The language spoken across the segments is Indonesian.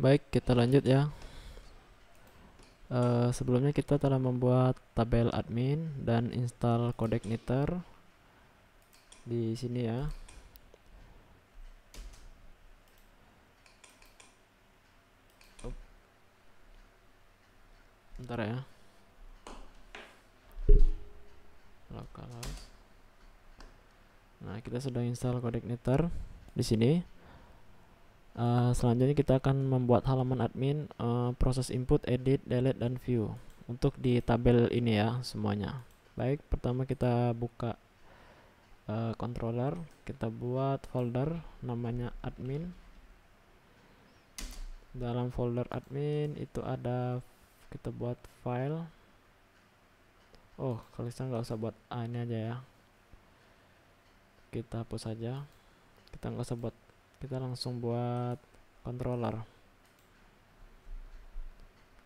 Baik, kita lanjut ya. Uh, sebelumnya kita telah membuat tabel admin dan install codec niter di sini ya. ntar Bentar ya. Nah, kita sudah install codec niter di sini. Eh, selanjutnya kita akan membuat halaman admin uh, proses input, edit, delete, dan view untuk di tabel ini ya semuanya. Baik, pertama kita buka uh, controller, kita buat folder namanya admin. Dalam folder admin itu ada kita buat file. Oh, kalau saya nggak usah buat A ah, ini aja ya. Kita hapus aja Kita nggak usah buat kita langsung buat controller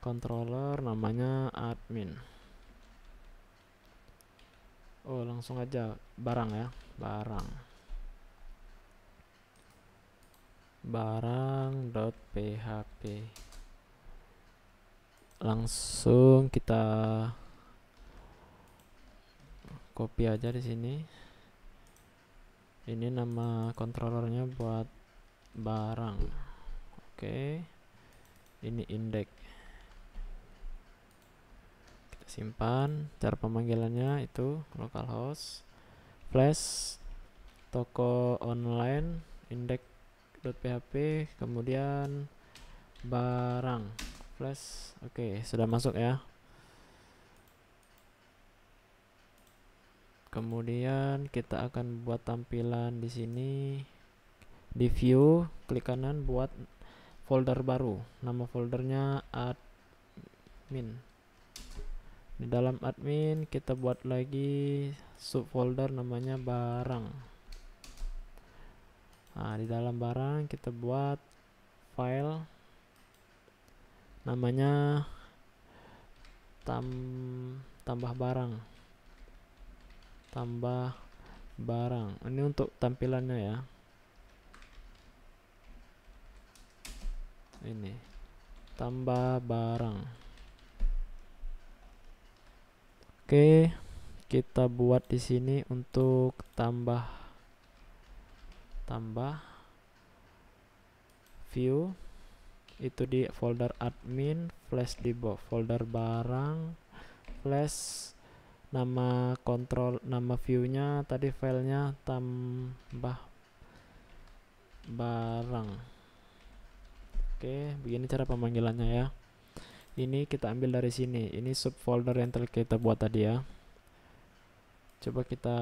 controller namanya admin oh langsung aja barang ya barang barang.php langsung kita copy aja di sini ini nama kontrolernya buat barang oke okay. ini indeks kita simpan cara pemanggilannya itu localhost flash toko online index.php kemudian barang flash oke okay, sudah masuk ya kemudian kita akan buat tampilan di sini di view klik kanan buat folder baru nama foldernya admin di dalam admin kita buat lagi subfolder namanya barang nah di dalam barang kita buat file namanya tam tambah barang tambah barang ini untuk tampilannya ya ini tambah barang oke kita buat di sini untuk tambah tambah view itu di folder admin flash di bawah folder barang flash nama kontrol nama viewnya tadi filenya tambah barang Oke, begini cara pemanggilannya ya. Ini kita ambil dari sini. Ini subfolder yang telah kita buat tadi ya. Coba kita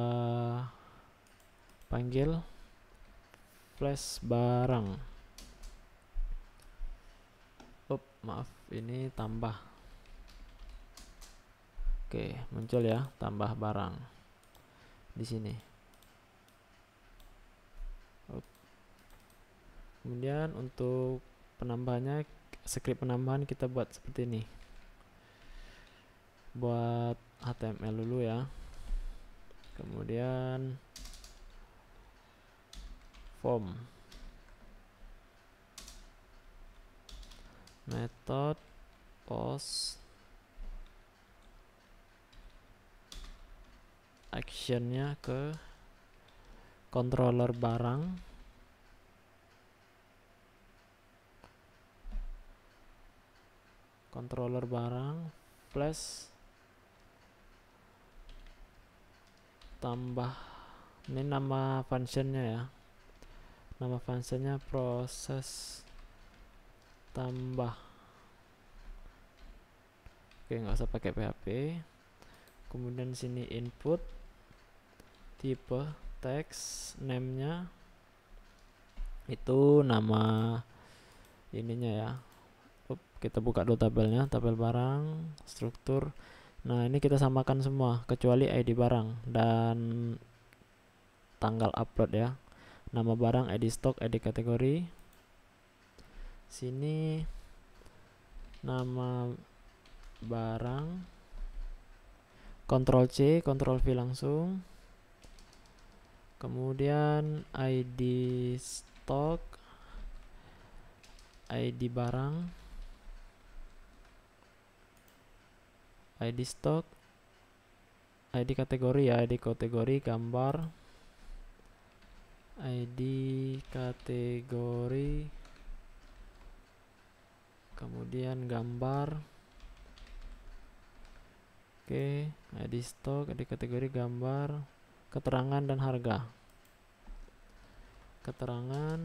panggil flash barang. Up, maaf, ini tambah. Oke, muncul ya, tambah barang di sini. Kemudian untuk penambahannya script penambahan kita buat seperti ini buat HTML dulu ya kemudian form method post actionnya ke controller barang controller barang plus tambah ini nama functionnya ya nama functionnya proses tambah oke nggak usah pakai PHP kemudian sini input tipe teks nya itu nama ininya ya kita buka dulu tabelnya tabel barang struktur nah ini kita samakan semua kecuali ID barang dan tanggal upload ya nama barang ID stok ID kategori sini nama barang Ctrl C Ctrl V langsung kemudian ID stok ID barang ID stock ID kategori ya ID kategori gambar ID kategori kemudian gambar oke ID stock ID kategori gambar keterangan dan harga keterangan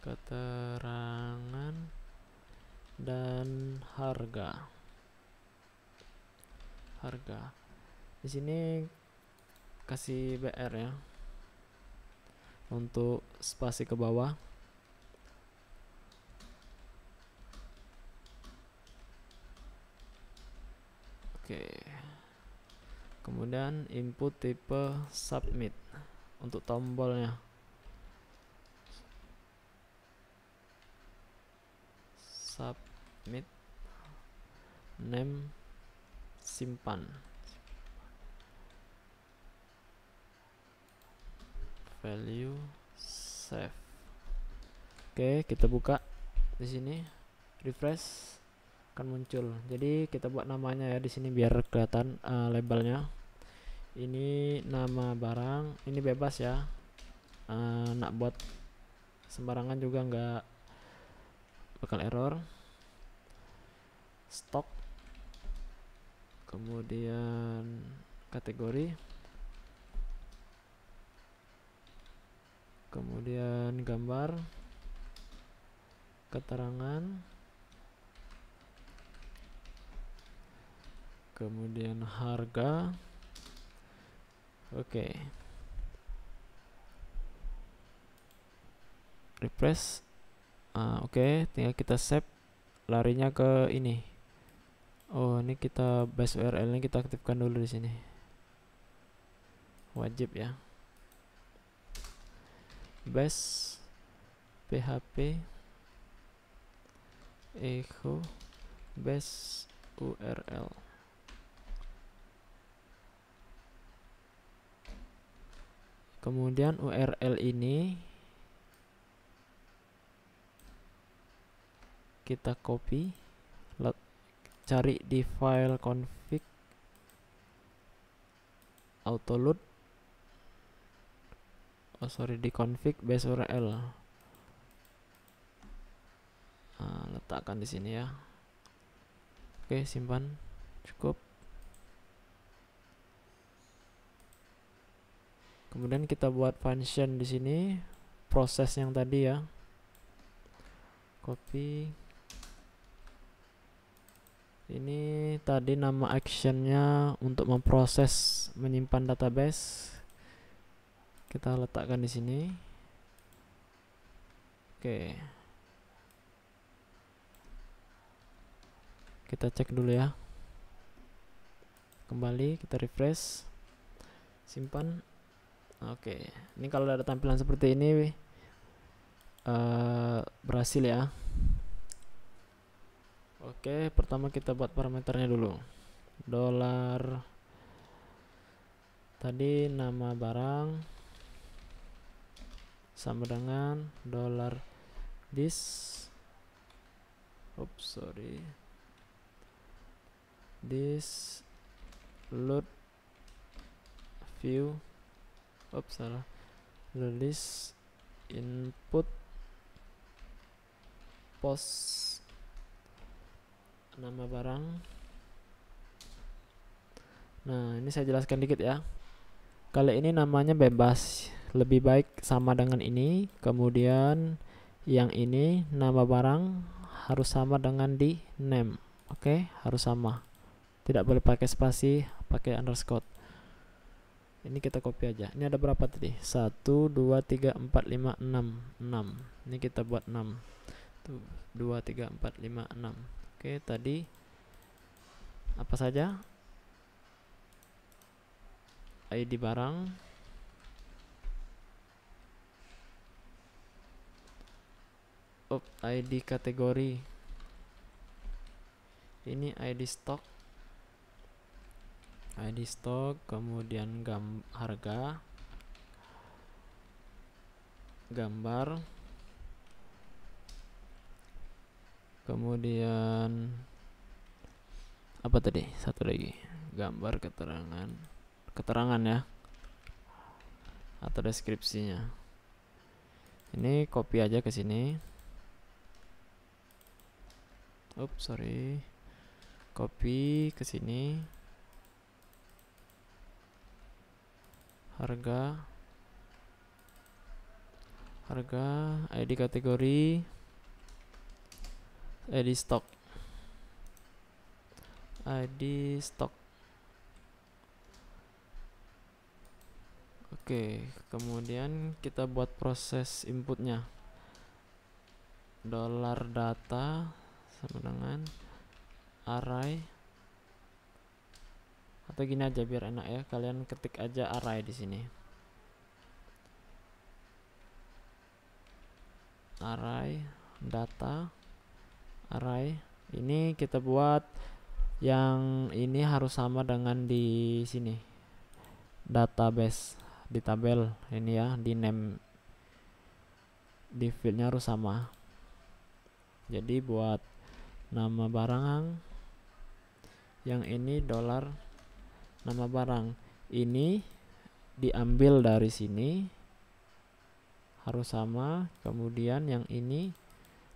keterangan dan harga harga di sini kasih BR ya untuk spasi ke bawah Oke. Kemudian input tipe submit untuk tombolnya. Submit name simpan value save oke kita buka di sini refresh akan muncul jadi kita buat namanya ya di sini biar kelihatan uh, labelnya ini nama barang ini bebas ya uh, nak buat sembarangan juga nggak bakal error stok kemudian kategori kemudian gambar keterangan kemudian harga oke okay. refresh ah, oke okay. tinggal kita save larinya ke ini Oh, ini kita base URL-nya kita aktifkan dulu di sini. Wajib ya. Base PHP echo base URL. Kemudian URL ini kita copy cari di file config autoload oh sorry di config base url nah, letakkan di sini ya oke simpan cukup kemudian kita buat function di sini proses yang tadi ya copy ini tadi nama actionnya untuk memproses menyimpan database kita letakkan di sini oke kita cek dulu ya kembali kita refresh simpan oke ini kalau ada tampilan seperti ini uh, berhasil ya Oke, pertama kita buat parameternya dulu. Dollar, tadi nama barang sama dengan dollar this oops sorry this load view oops salah load this input post nama barang nah ini saya jelaskan dikit ya kali ini namanya bebas lebih baik sama dengan ini kemudian yang ini nama barang harus sama dengan di name oke okay? harus sama tidak boleh pakai spasi pakai underscore ini kita copy aja ini ada berapa tadi 1 2 3 4 5 6 6 ini kita buat 6 2 3 4 5 6 Oke, tadi apa saja? ID barang. Up ID kategori. Ini ID stok. ID stok, kemudian gam harga. Gambar. kemudian apa tadi satu lagi gambar keterangan keterangan ya atau deskripsinya ini copy aja ke sini up sorry copy ke sini harga harga ID kategori ID stock ID stock oke kemudian kita buat proses inputnya dollar data sama dengan array atau gini aja biar enak ya kalian ketik aja array di sini array data array ini kita buat yang ini harus sama dengan di sini database di tabel ini ya di name di fieldnya harus sama jadi buat nama barang yang ini dolar nama barang ini diambil dari sini harus sama kemudian yang ini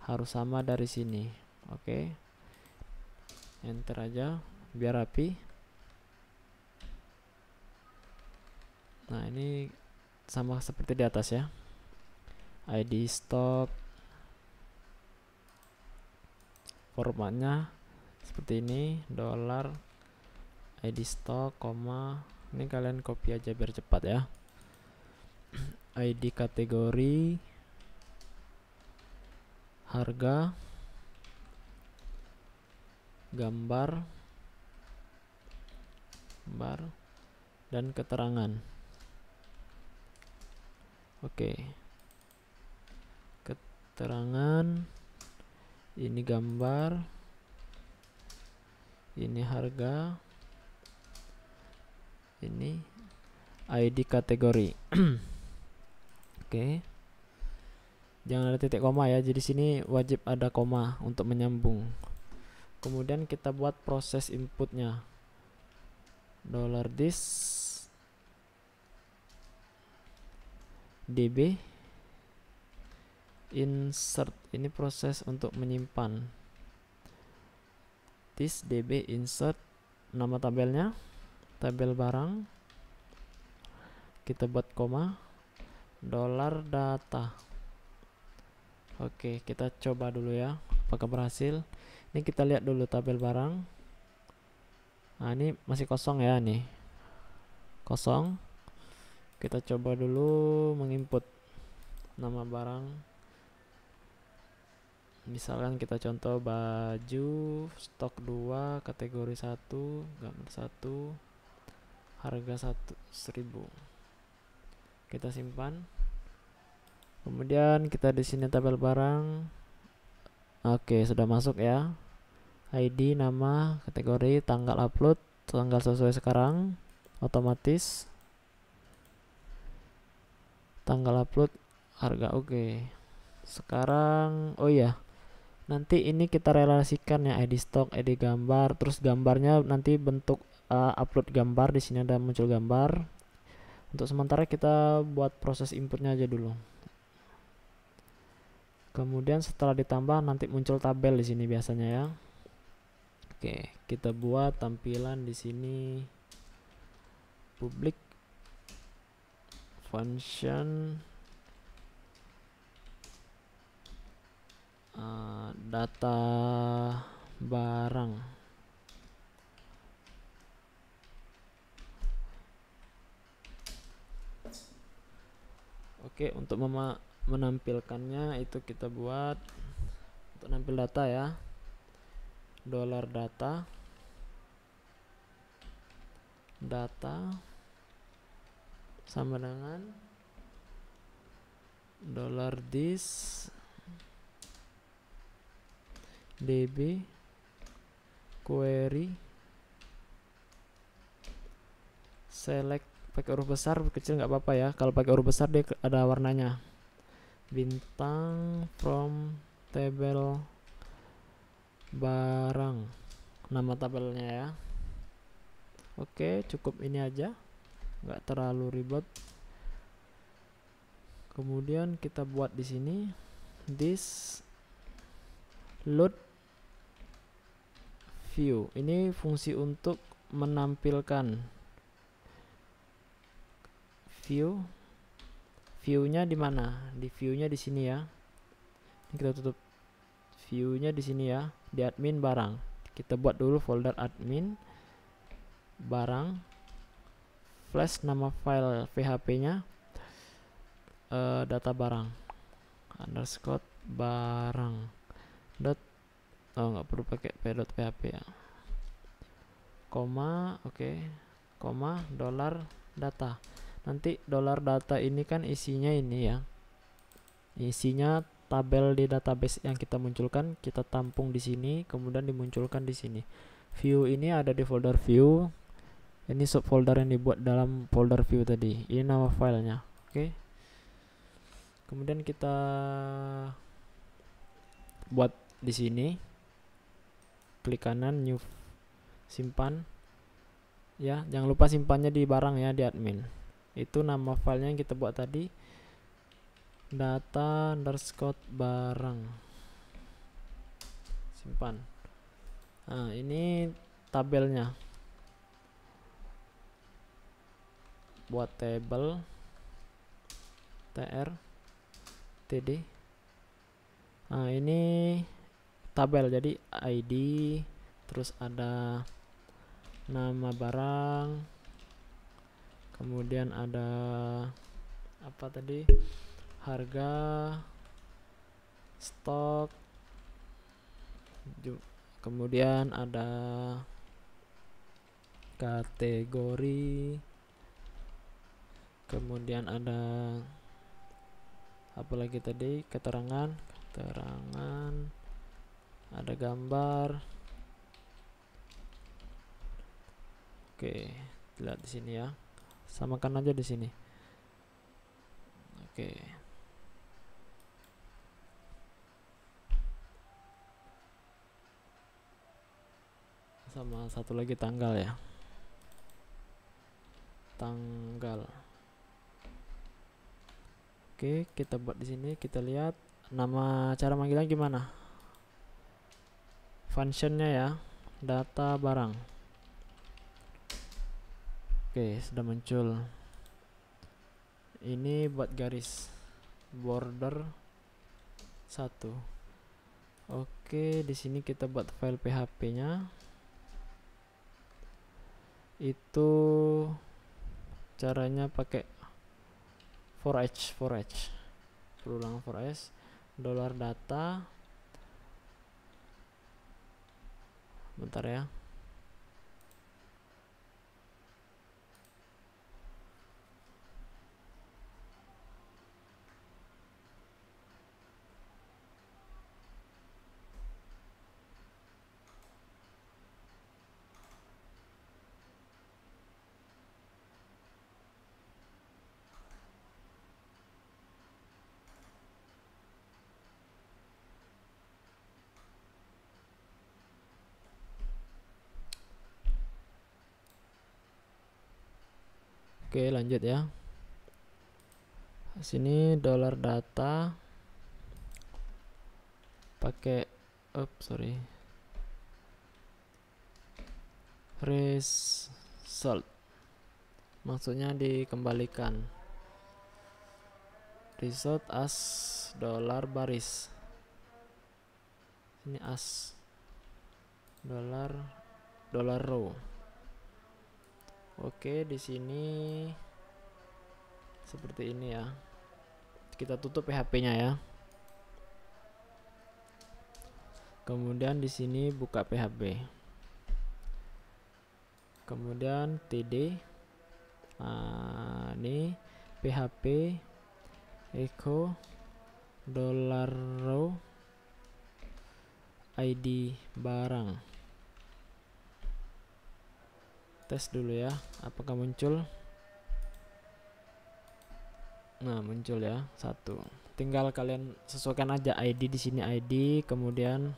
harus sama dari sini oke okay. enter aja biar rapi nah ini sama seperti di atas ya ID stock formatnya seperti ini dollar ID stock koma ini kalian copy aja biar cepat ya ID kategori harga gambar gambar dan keterangan oke keterangan ini gambar ini harga ini ID kategori oke jangan ada titik koma ya jadi sini wajib ada koma untuk menyambung kemudian kita buat proses inputnya dollar this db insert ini proses untuk menyimpan this db insert nama tabelnya tabel barang kita buat koma dollar data oke kita coba dulu ya apakah berhasil ini kita lihat dulu tabel barang nah ini masih kosong ya nih kosong kita coba dulu menginput nama barang misalkan kita contoh baju stok 2 kategori 1 gambar 1 harga 1 1000 kita simpan kemudian kita di sini tabel barang oke sudah masuk ya ID nama kategori tanggal upload tanggal sesuai sekarang otomatis tanggal upload harga oke okay. sekarang oh iya nanti ini kita relasikan ya ID stock ID gambar terus gambarnya nanti bentuk uh, upload gambar di sini ada muncul gambar untuk sementara kita buat proses inputnya aja dulu kemudian setelah ditambah nanti muncul tabel di sini biasanya ya Oke, kita buat tampilan di sini public function uh, data barang. Oke, untuk menampilkannya itu kita buat untuk nampil data ya dollar data data sama dengan dollar this db query select pakai huruf besar kecil nggak apa-apa ya kalau pakai huruf besar dia ada warnanya bintang from table barang nama tabelnya ya oke cukup ini aja nggak terlalu ribet kemudian kita buat di sini this load view ini fungsi untuk menampilkan view viewnya di mana di viewnya di sini ya ini kita tutup viewnya di sini ya di admin barang kita buat dulu folder admin barang flash nama file php nya uh, eh, data barang underscore barang dot oh nggak perlu pakai dot php ya koma oke okay. koma dollar data nanti dollar data ini kan isinya ini ya isinya tabel di database yang kita munculkan kita tampung di sini kemudian dimunculkan di sini view ini ada di folder view ini subfolder yang dibuat dalam folder view tadi ini nama filenya oke okay. kemudian kita buat di sini klik kanan new simpan ya jangan lupa simpannya di barang ya di admin itu nama filenya yang kita buat tadi data underscore barang simpan nah ini tabelnya buat table tr td nah ini tabel jadi id terus ada nama barang kemudian ada apa tadi harga stok kemudian ada kategori kemudian ada apa lagi tadi keterangan keterangan ada gambar oke lihat di sini ya samakan aja di sini oke sama satu lagi tanggal ya tanggal oke kita buat di sini kita lihat nama cara manggilnya gimana functionnya ya data barang oke sudah muncul ini buat garis border satu oke di sini kita buat file php nya itu caranya pakai for forage for berulang for dolar data bentar ya Oke, lanjut ya. Sini dollar data pakai up sorry result maksudnya dikembalikan result as dolar baris ini as dolar dolar row Oke, di sini seperti ini ya. Kita tutup PHP-nya ya, ya. Kemudian di sini buka PHP. Kemudian TD. Nah, ini PHP echo dollar row ID barang tes dulu ya apakah muncul nah muncul ya satu tinggal kalian sesuaikan aja ID di sini ID kemudian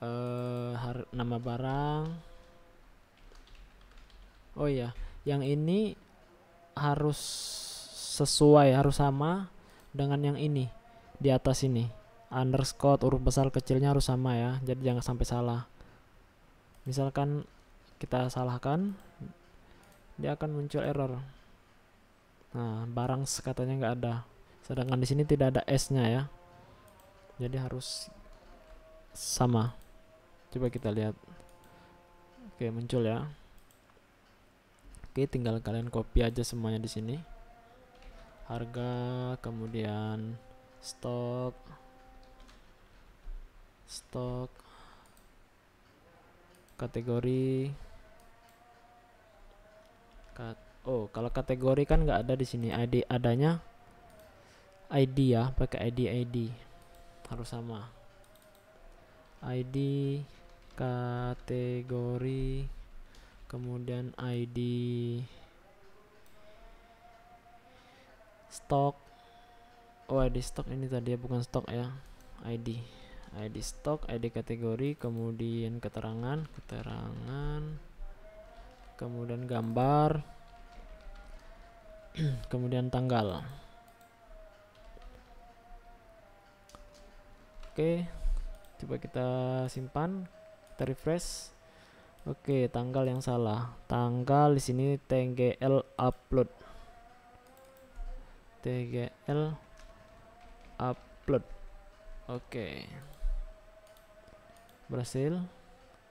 uh, nama barang oh iya yang ini harus sesuai harus sama dengan yang ini di atas ini underscore huruf besar kecilnya harus sama ya jadi jangan sampai salah misalkan kita salahkan dia akan muncul error nah barang katanya nggak ada sedangkan di sini tidak ada s nya ya jadi harus sama coba kita lihat oke muncul ya oke tinggal kalian copy aja semuanya di sini harga kemudian stok stok kategori Kat oh, kalau kategori kan nggak ada di sini. ID adanya ID ya, pakai ID ID. Harus sama. ID kategori kemudian ID stok oh ID stok ini tadi ya bukan stok ya ID ID stok ID kategori kemudian keterangan keterangan kemudian gambar kemudian tanggal oke coba kita simpan kita refresh oke tanggal yang salah tanggal di sini tgl upload tgl upload oke berhasil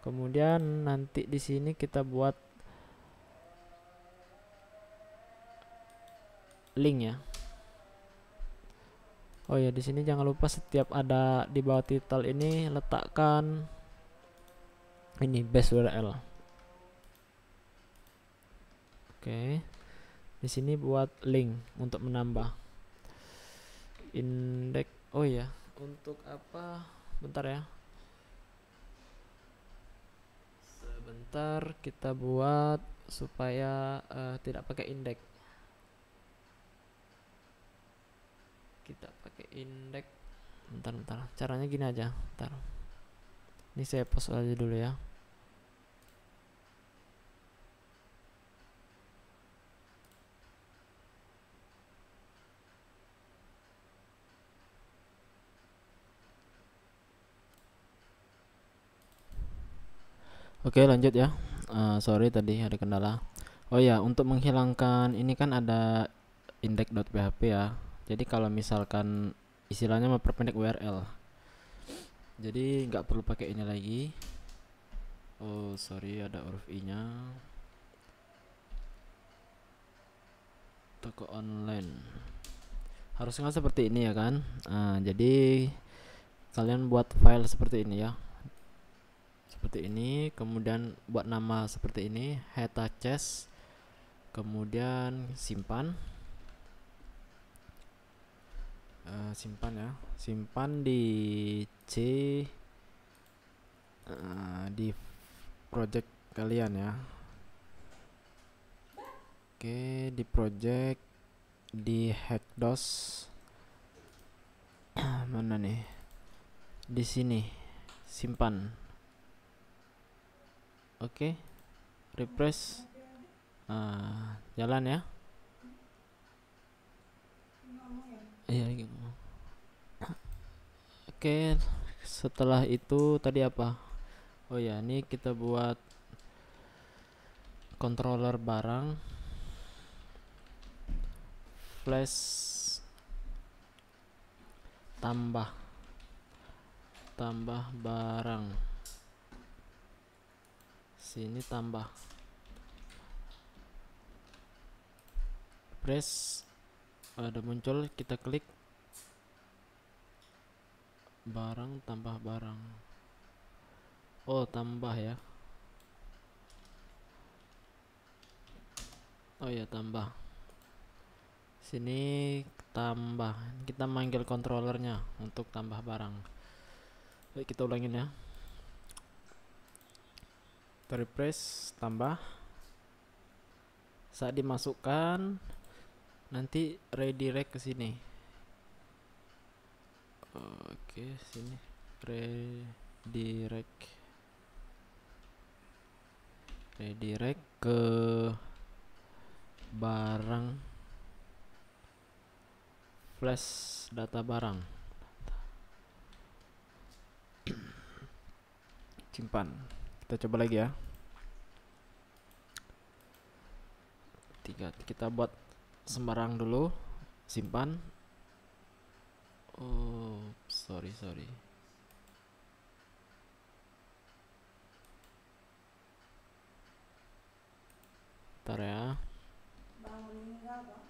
kemudian nanti di sini kita buat link ya Oh ya di sini jangan lupa setiap ada di bawah title ini letakkan ini base URL. Oke. Di sini buat link untuk menambah indeks. Oh ya, untuk apa? Bentar ya. Sebentar kita buat supaya uh, tidak pakai indeks. pakai indeks bentar bentar caranya gini aja bentar ini saya post aja dulu ya Oke lanjut ya uh, Sorry tadi ada kendala Oh ya untuk menghilangkan ini kan ada index.php ya jadi kalau misalkan istilahnya memperpendek URL jadi nggak perlu pakai ini lagi oh sorry ada huruf i nya toko online harusnya kan seperti ini ya kan nah, jadi kalian buat file seperti ini ya seperti ini kemudian buat nama seperti ini heta chest kemudian simpan Eh, simpan ya simpan di C uh, di project kalian ya Oke, okay, di project di hackdos mana nih? Di sini. Simpan. Oke. Okay. Refresh. Uh, jalan ya. Iya, gitu. Oke, setelah itu tadi apa? Oh ya, ini kita buat controller barang flash tambah tambah barang sini tambah press ada muncul kita klik barang tambah barang oh tambah ya oh ya tambah sini tambah kita manggil kontrolernya untuk tambah barang baik kita ulangin ya kita tambah saat dimasukkan nanti redirect ke sini oke sini redirect redirect ke barang flash data barang simpan kita coba lagi ya tiga kita buat sembarang dulu simpan Oh, sorry, sorry. 따라야. 나 어린가 봐.